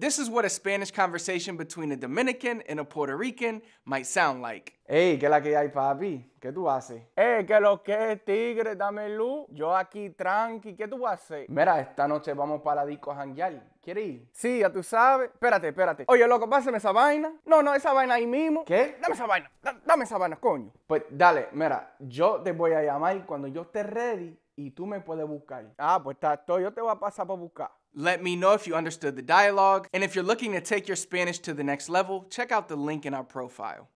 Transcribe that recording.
This is what a Spanish conversation between a Dominican and a Puerto Rican might sound like. Ey, ¿qué la que hay, papi? ¿Qué tú haces? Eh, que lo que es, tigre, dame luz. Yo aquí tranqui, ¿qué tú haces? Mira, esta noche vamos para la disco a janguear. ¿Quieres ir? Sí, ya tú sabes. Espérate, espérate. Oye, loco, pásame esa vaina. No, no, esa vaina ahí mismo. ¿Qué? Dame esa vaina, dame esa vaina, coño. Pues dale, mira, yo te voy a llamar cuando yo esté ready y tú me puedes buscar. Ah, pues está todo, yo te voy a pasar para buscar. Let me know if you understood the dialogue, and if you're looking to take your Spanish to the next level, check out the link in our profile.